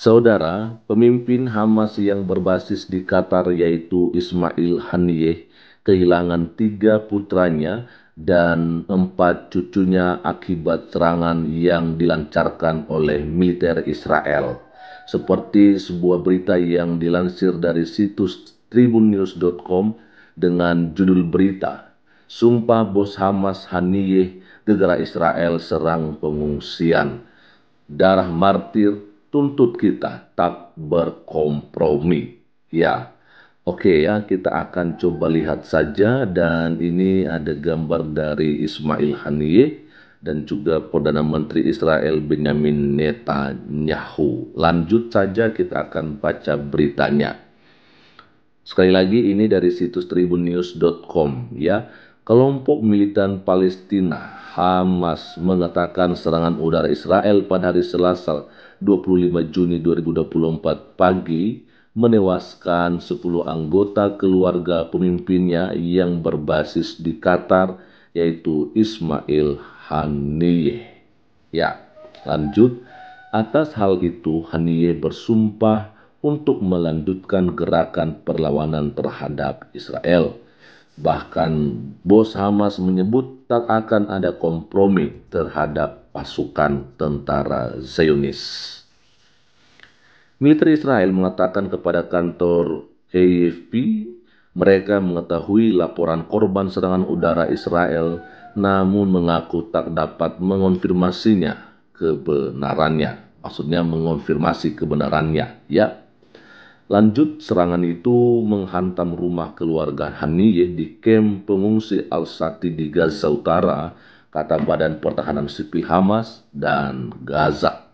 Saudara, pemimpin Hamas yang berbasis di Qatar yaitu Ismail Haniyeh kehilangan tiga putranya dan empat cucunya akibat serangan yang dilancarkan oleh militer Israel. Seperti sebuah berita yang dilansir dari situs tribunnews.com dengan judul berita, Sumpah Bos Hamas Haniyeh Negara Israel serang pengungsian. Darah martir tuntut kita tak berkompromi. Ya, oke okay ya, kita akan coba lihat saja dan ini ada gambar dari Ismail Haniyeh dan juga Perdana Menteri Israel Benjamin Netanyahu. Lanjut saja kita akan baca beritanya. Sekali lagi ini dari situs tribunnews.com ya. Kelompok militan Palestina Hamas mengatakan serangan udara Israel pada hari Selasa 25 Juni 2024 pagi menewaskan 10 anggota keluarga pemimpinnya yang berbasis di Qatar yaitu Ismail Haniyeh. Ya, lanjut. Atas hal itu Haniyeh bersumpah untuk melanjutkan gerakan perlawanan terhadap Israel Bahkan bos Hamas menyebut tak akan ada kompromi terhadap pasukan tentara Zionis. Militer Israel mengatakan kepada kantor AFP mereka mengetahui laporan korban serangan udara Israel namun mengaku tak dapat mengonfirmasinya kebenarannya. Maksudnya mengonfirmasi kebenarannya, ya. Lanjut serangan itu menghantam rumah keluarga Haniyeh di kem pengungsi Al-Sati di Gaza Utara, kata Badan Pertahanan Sipil Hamas dan Gaza.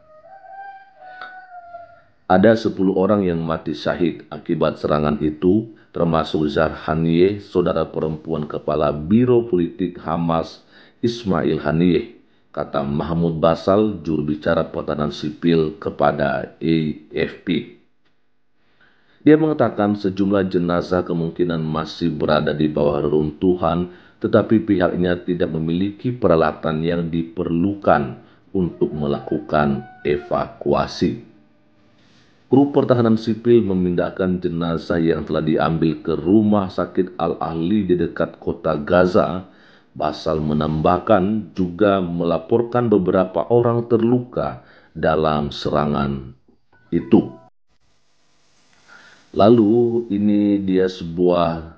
Ada 10 orang yang mati syahid akibat serangan itu, termasuk Hanieh, saudara perempuan kepala Biro Politik Hamas Ismail Haniyeh, kata Mahmud Basal, juru bicara pertahanan sipil kepada AFP. Dia mengatakan sejumlah jenazah kemungkinan masih berada di bawah reruntuhan, tetapi pihaknya tidak memiliki peralatan yang diperlukan untuk melakukan evakuasi. Kru pertahanan sipil memindahkan jenazah yang telah diambil ke rumah sakit Al-Ahli di dekat kota Gaza. Basal menambahkan juga melaporkan beberapa orang terluka dalam serangan itu. Lalu ini dia sebuah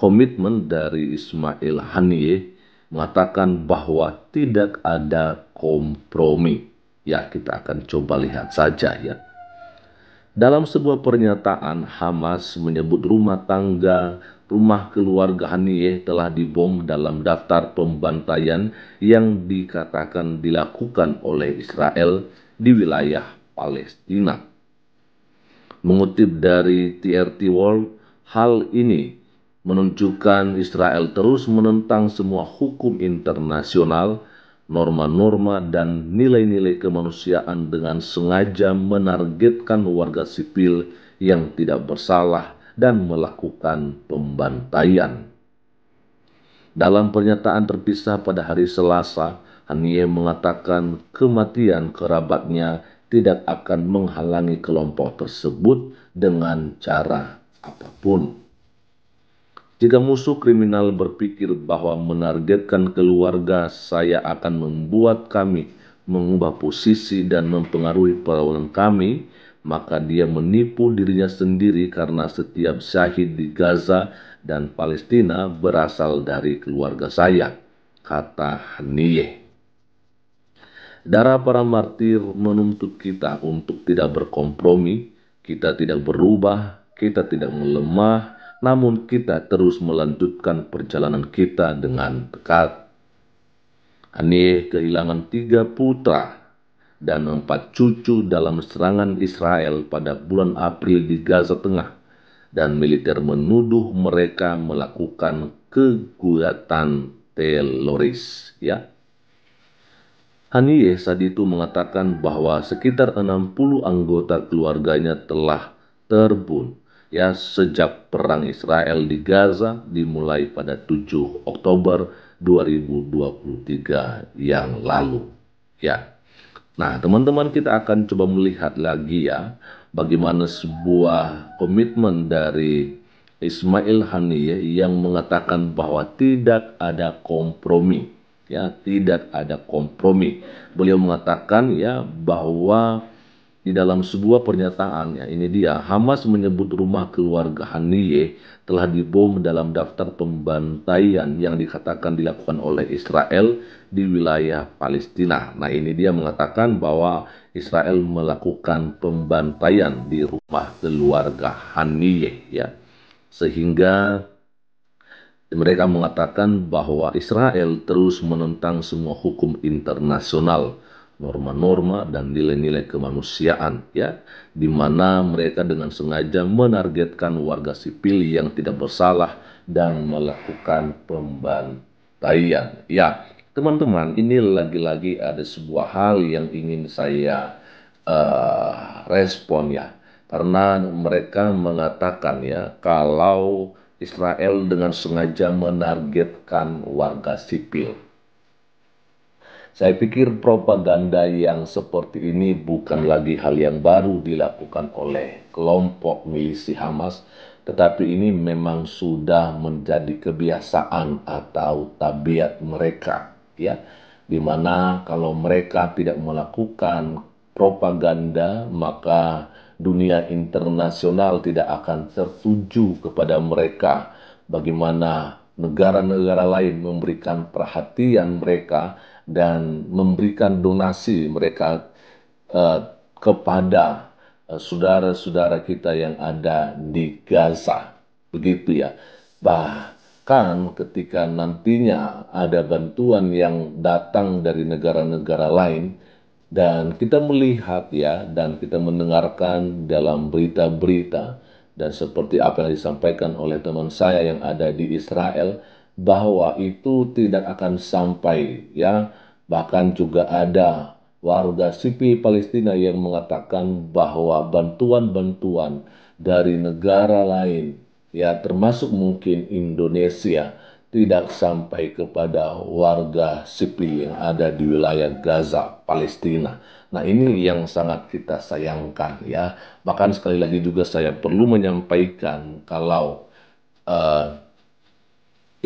komitmen dari Ismail Haniyeh mengatakan bahwa tidak ada kompromi. Ya, kita akan coba lihat saja ya. Dalam sebuah pernyataan, Hamas menyebut rumah tangga rumah keluarga Haniyeh telah dibom dalam daftar pembantaian yang dikatakan dilakukan oleh Israel di wilayah Palestina. Mengutip dari TRT World, hal ini menunjukkan Israel terus menentang semua hukum internasional, norma-norma, dan nilai-nilai kemanusiaan dengan sengaja menargetkan warga sipil yang tidak bersalah dan melakukan pembantaian. Dalam pernyataan terpisah pada hari Selasa, Hanieh mengatakan kematian kerabatnya tidak akan menghalangi kelompok tersebut dengan cara apapun. Jika musuh kriminal berpikir bahwa menargetkan keluarga saya akan membuat kami mengubah posisi dan mempengaruhi perlawanan kami, maka dia menipu dirinya sendiri karena setiap syahid di Gaza dan Palestina berasal dari keluarga saya, kata Haniyeh. Darah para martir menuntut kita untuk tidak berkompromi, kita tidak berubah, kita tidak melemah, namun kita terus melanjutkan perjalanan kita dengan tekad. Aneh kehilangan tiga putra dan empat cucu dalam serangan Israel pada bulan April di Gaza Tengah dan militer menuduh mereka melakukan kegugatan teroris ya Haniye Saditu itu mengatakan bahwa sekitar 60 anggota keluarganya telah terbunuh ya sejak perang Israel di Gaza dimulai pada 7 Oktober 2023 yang lalu ya. Nah, teman-teman kita akan coba melihat lagi ya bagaimana sebuah komitmen dari Ismail Haniyeh yang mengatakan bahwa tidak ada kompromi ya tidak ada kompromi. Beliau mengatakan ya bahwa di dalam sebuah pernyataannya ini dia Hamas menyebut rumah keluarga Haniye telah dibom dalam daftar pembantaian yang dikatakan dilakukan oleh Israel di wilayah Palestina. Nah, ini dia mengatakan bahwa Israel melakukan pembantaian di rumah keluarga Haniye ya. Sehingga mereka mengatakan bahwa Israel terus menentang semua hukum internasional, norma-norma dan nilai-nilai kemanusiaan ya, di mana mereka dengan sengaja menargetkan warga sipil yang tidak bersalah dan melakukan pembantaian. Ya, teman-teman, ini lagi-lagi ada sebuah hal yang ingin saya uh, respon ya karena mereka mengatakan ya kalau Israel dengan sengaja menargetkan warga sipil. Saya pikir propaganda yang seperti ini bukan lagi hal yang baru dilakukan oleh kelompok milisi Hamas, tetapi ini memang sudah menjadi kebiasaan atau tabiat mereka, ya. Di mana kalau mereka tidak melakukan propaganda, maka dunia internasional tidak akan tertuju kepada mereka bagaimana negara-negara lain memberikan perhatian mereka dan memberikan donasi mereka eh, kepada eh, saudara-saudara kita yang ada di Gaza. Begitu ya. Bahkan ketika nantinya ada bantuan yang datang dari negara-negara lain, dan kita melihat ya, dan kita mendengarkan dalam berita-berita, dan seperti apa yang disampaikan oleh teman saya yang ada di Israel, bahwa itu tidak akan sampai ya, bahkan juga ada warga sipil Palestina yang mengatakan bahwa bantuan-bantuan dari negara lain ya termasuk mungkin Indonesia tidak sampai kepada warga sipil yang ada di wilayah Gaza, Palestina. Nah, ini yang sangat kita sayangkan ya. Bahkan sekali lagi juga saya perlu menyampaikan kalau uh,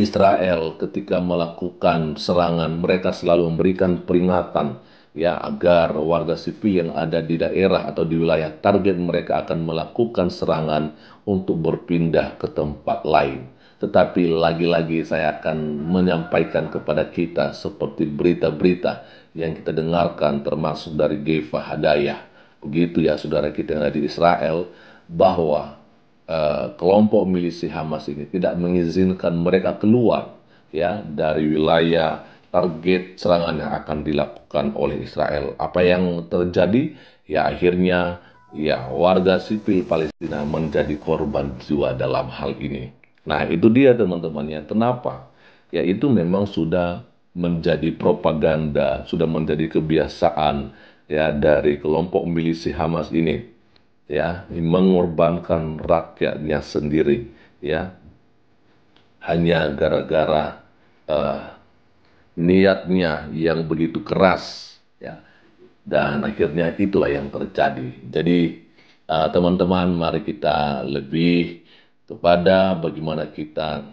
Israel ketika melakukan serangan mereka selalu memberikan peringatan ya agar warga sipil yang ada di daerah atau di wilayah target mereka akan melakukan serangan untuk berpindah ke tempat lain. Tetapi lagi-lagi saya akan menyampaikan kepada kita seperti berita-berita yang kita dengarkan termasuk dari Geva Hadayah. Begitu ya saudara kita yang ada di Israel bahwa eh, kelompok milisi Hamas ini tidak mengizinkan mereka keluar ya dari wilayah target serangan yang akan dilakukan oleh Israel. Apa yang terjadi? Ya akhirnya ya warga sipil Palestina menjadi korban jiwa dalam hal ini. Nah, itu dia teman-temannya. Kenapa? Ya itu memang sudah menjadi propaganda, sudah menjadi kebiasaan ya dari kelompok milisi Hamas ini ya mengorbankan rakyatnya sendiri ya hanya gara-gara uh, niatnya yang begitu keras ya dan akhirnya itulah yang terjadi jadi eh, teman-teman uh, teman -teman, mari kita lebih kepada bagaimana kita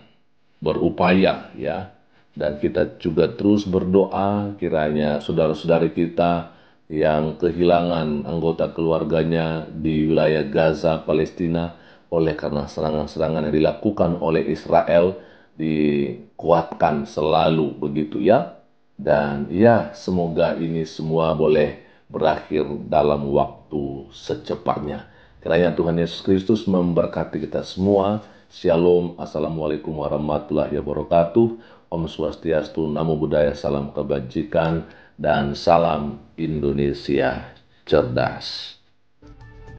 berupaya ya dan kita juga terus berdoa kiranya saudara-saudari kita yang kehilangan anggota keluarganya di wilayah Gaza Palestina oleh karena serangan-serangan yang dilakukan oleh Israel dikuatkan selalu begitu ya dan ya semoga ini semua boleh berakhir dalam waktu secepatnya Kiranya Tuhan Yesus Kristus memberkati kita semua. Shalom, Assalamualaikum warahmatullahi wabarakatuh. Om Swastiastu, Namo Buddhaya, Salam Kebajikan, dan Salam Indonesia Cerdas.